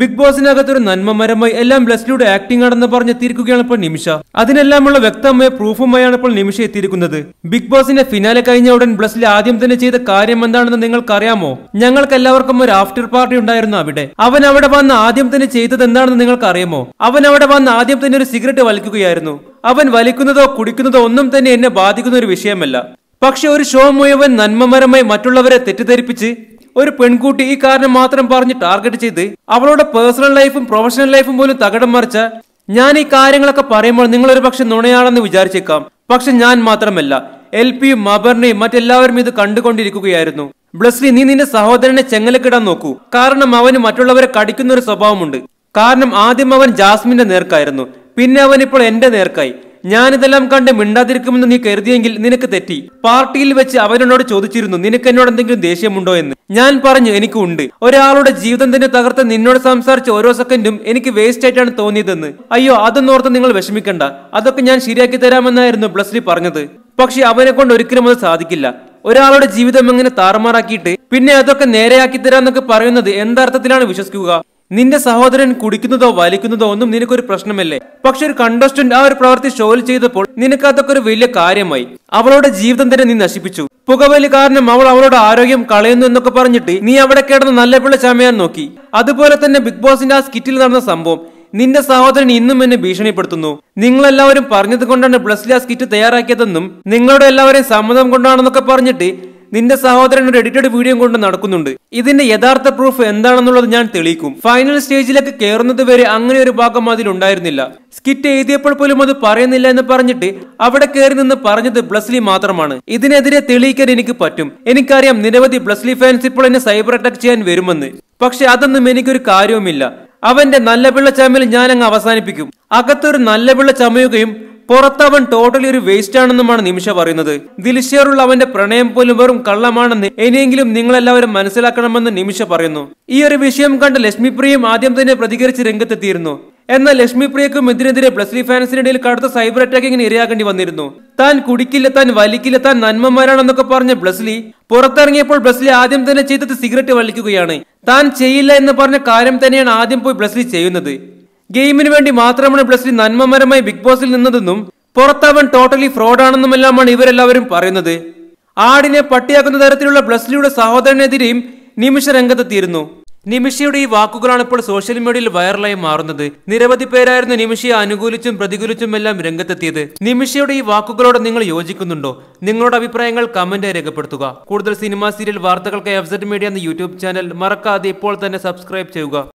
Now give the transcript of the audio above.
big ബോസിനകത്തൊരു നന്മ മരമായി എല്ലാം ബ്ലസ്ലിയുടെ acting ആണെന്ന് പറഞ്ഞ് തിരിക്കുകയാണ് ഇപ്പോൾ നിമിഷ അതിനെല്ലാമുള്ള വ്യക്തമായ പ്രൂഫുമായാണ് ഇപ്പോൾ നിമിഷ എത്തിയിരിക്കുന്നത് ബിഗ് ബോസിന്റെ ഫിനാലെ കഴിഞ്ഞ ഉടൻ ബ്ലസ്ലി ആദ്യം തന്നെ ചെയ്ത കാര്യം എന്താണെന്ന് നിങ്ങൾക്കറിയാമോ ഞങ്ങൾക്ക് എല്ലാവർക്കും ഒരു ആഫ്റ്റർ പാർട്ടി ഉണ്ടായിരുന്നു അവിടെ അവൻ അവിടെ വന്ന് ആദ്യം തന്നെ ചെയ്തത് എന്താണെന്ന് നിങ്ങൾക്കറിയാമോ അവൻ അവിടെ വന്ന് ആദ്യം തന്നെ ഒരു സിഗരറ്റ് വലിക്കുകയായിരുന്നു അവൻ വലിക്കുന്നതോ കുടിക്കുന്നതോ ഒന്നും തന്നെ എന്നെ ബാധിക്കുന്ന ഒരു വിഷയമല്ല പക്ഷെ ഒരു ഷോ മുഴുവൻ നന്മമരമായി മറ്റുള്ളവരെ തെറ്റിദ്ധരിപ്പിച്ച് ഒരു പെൺകുട്ടി ഈ കാരണം മാത്രം പറഞ്ഞ് ടാർഗറ്റ് ചെയ്ത് അവളുടെ പേഴ്സണൽ ലൈഫും പ്രൊഫഷണൽ ലൈഫും പോലും തകടം മറിച്ച ഞാൻ ഈ കാര്യങ്ങളൊക്കെ പറയുമ്പോൾ നിങ്ങളൊരു പക്ഷെ നുണയാണെന്ന് വിചാരിച്ചേക്കാം പക്ഷെ ഞാൻ മാത്രമല്ല എൽ പിയും മബറിനെയും മറ്റെല്ലാവരും ഇത് കണ്ടുകൊണ്ടിരിക്കുകയായിരുന്നു ബ്ലസ്ലി നീ നിന്റെ സഹോദരനെ ചെങ്ങലക്കിടാൻ നോക്കൂ കാരണം അവന് മറ്റുള്ളവരെ കടിക്കുന്ന ഒരു സ്വഭാവമുണ്ട് കാരണം ആദ്യം അവൻ ജാസ്മിന്റെ നേർക്കായിരുന്നു പിന്നെ അവൻ ഇപ്പോൾ എന്റെ നേർക്കായി ഞാനിതെല്ലാം കണ്ട് മിണ്ടാതിരിക്കുമെന്ന് നീ കരുതിയെങ്കിൽ നിനക്ക് തെറ്റി പാർട്ടിയിൽ വെച്ച് അവനോട് ചോദിച്ചിരുന്നു നിനക്ക് എന്നോട് എന്തെങ്കിലും ദേഷ്യമുണ്ടോ എന്ന് ഞാൻ പറഞ്ഞു എനിക്ക് ഉണ്ട് ഒരാളുടെ ജീവിതം തന്നെ തകർത്ത് നിന്നോട് സംസാരിച്ച ഓരോ സെക്കൻഡും എനിക്ക് വേസ്റ്റ് ആയിട്ടാണ് തോന്നിയതെന്ന് അയ്യോ അതൊന്നും ഓർത്ത് നിങ്ങൾ വിഷമിക്കണ്ട അതൊക്കെ ഞാൻ ശരിയാക്കി തരാമെന്നായിരുന്നു ബ്ലസ്ലി പറഞ്ഞത് പക്ഷെ അവനെ കൊണ്ട് ഒരിക്കലും അത് സാധിക്കില്ല ഒരാളുടെ ജീവിതം എങ്ങനെ താറുമാറാക്കിയിട്ട് പിന്നെ അതൊക്കെ നേരെയാക്കി തരാന്നൊക്കെ പറയുന്നത് എന്തർത്ഥത്തിലാണ് വിശ്വസിക്കുക നിന്റെ സഹോദരൻ കുടിക്കുന്നതോ വലിക്കുന്നതോ ഒന്നും നിനക്കൊരു പ്രശ്നമല്ലേ പക്ഷെ ഒരു കണ്ടസ്റ്റന്റ് ആ ഒരു പ്രവൃത്തി ഷോയിൽ ചെയ്തപ്പോൾ നിനക്ക് അതൊക്കെ ഒരു വലിയ കാര്യമായി അവളുടെ ജീവിതം തന്നെ നീ നശിപ്പിച്ചു പുകവലി കാരണം അവൾ അവളുടെ ആരോഗ്യം കളയുന്നു എന്നൊക്കെ പറഞ്ഞിട്ട് നീ അവിടെ കിടന്ന് നല്ല പിള്ള ചമയാൻ നോക്കി അതുപോലെ തന്നെ ബിഗ് ബോസിന്റെ ആ സ്കിറ്റിൽ നടന്ന സംഭവം നിന്റെ സഹോദരൻ ഇന്നും എന്നെ ഭീഷണിപ്പെടുത്തുന്നു നിങ്ങളെല്ലാവരും പറഞ്ഞത് കൊണ്ടാണ് ആ സ്കിറ്റ് തയ്യാറാക്കിയതെന്നും നിങ്ങളുടെ എല്ലാവരെയും സമ്മതം കൊണ്ടാണെന്നൊക്കെ പറഞ്ഞിട്ട് നിന്റെ സഹോദരൻ ഒരു എഡിറ്റഡ് വീഡിയോ കൊണ്ട് നടക്കുന്നുണ്ട് ഇതിന്റെ യഥാർത്ഥ പ്രൂഫ് എന്താണെന്നുള്ളത് ഞാൻ തെളിയിക്കും ഫൈനൽ സ്റ്റേജിലേക്ക് കയറുന്നത് വരെ അങ്ങനെ ഒരു ഭാഗം അതിലുണ്ടായിരുന്നില്ല സ്കിറ്റ് എഴുതിയപ്പോൾ പോലും അത് പറയുന്നില്ല എന്ന് പറഞ്ഞിട്ട് അവിടെ കയറി നിന്ന് പറഞ്ഞത് ബ്ലസ്ലി മാത്രമാണ് ഇതിനെതിരെ തെളിയിക്കാൻ എനിക്ക് പറ്റും എനിക്കറിയാം നിരവധി ബ്ലസ്ലി ഫാൻസ് ഇപ്പോൾ എന്നെ സൈബർ അറ്റാക്ക് ചെയ്യാൻ വരുമെന്ന് പക്ഷെ അതൊന്നും എനിക്കൊരു കാര്യവുമില്ല അവന്റെ നല്ല പിള്ള ചമയിൽ ഞാൻ അങ്ങ് അവസാനിപ്പിക്കും അകത്തൊരു നല്ല പിള്ള ചമയുകയും അവൻ ടോട്ടലി ഒരു വേസ്റ്റ് ആണെന്നുമാണ് നിമിഷ പറയുന്നത് ദിൽഷേറുള്ള അവന്റെ പ്രണയം പോലും വെറും കള്ളമാണെന്ന് ഇനിയെങ്കിലും നിങ്ങളെല്ലാവരും മനസ്സിലാക്കണമെന്ന് നിമിഷ പറയുന്നു ഈ ഒരു വിഷയം കണ്ട് ലക്ഷ്മിപ്രിയയും ആദ്യം തന്നെ പ്രതികരിച്ച് രംഗത്തെത്തിയിരുന്നു എന്നാൽ പ്രിയക്കും ഇതിനെതിരെ പ്ലസ് ത്രീ ഫാൻസിനിടയിൽ കടുത്ത സൈബർ അറ്റാക്കിങ്ങിന് ഇരയാകേണ്ടി വന്നിരുന്നു താൻ കുടിക്കില്ല താൻ വലിക്കില്ല താൻ നന്മമാരാണെന്നൊക്കെ പറഞ്ഞ ബ്ലസ്ലി പുറത്തിറങ്ങിയപ്പോൾ ബ്ലസ്ലി ആദ്യം തന്നെ ചെയ്തത് സിഗരറ്റ് വലിക്കുകയാണ് താൻ ചെയ്യില്ല എന്ന് പറഞ്ഞ കാര്യം തന്നെയാണ് ആദ്യം പോയി ബ്ലസ്ലി ചെയ്യുന്നത് ഗെയിമിന് വേണ്ടി മാത്രമാണ് പ്ലസ്ലി നന്മമരമായി ബിഗ് ബോസിൽ നിന്നതെന്നും പുറത്തവൻ ടോട്ടലി ഫ്രോഡാണെന്നുമെല്ലാമാണ് ഇവരെല്ലാവരും പറയുന്നത് ആടിനെ പട്ടിയാക്കുന്ന തരത്തിലുള്ള ബ്ലസ്ലിയുടെ സഹോദരനെതിരെയും നിമിഷ രംഗത്തെത്തിയിരുന്നു നിമിഷയുടെ ഈ വാക്കുകളാണ് ഇപ്പോൾ സോഷ്യൽ മീഡിയയിൽ വൈറലായി മാറുന്നത് നിരവധി പേരായിരുന്നു നിമിഷയെ അനുകൂലിച്ചും പ്രതികൂലിച്ചും എല്ലാം രംഗത്തെത്തിയത് നിമിഷയുടെ ഈ വാക്കുകളോട് നിങ്ങൾ യോജിക്കുന്നുണ്ടോ നിങ്ങളുടെ അഭിപ്രായങ്ങൾ കമന്റ് രേഖപ്പെടുത്തുക കൂടുതൽ സിനിമാ സീരിയൽ വാർത്തകൾക്ക് എഫ് മീഡിയ എന്ന യൂട്യൂബ് ചാനൽ മറക്കാതെ ഇപ്പോൾ തന്നെ സബ്സ്ക്രൈബ് ചെയ്യുക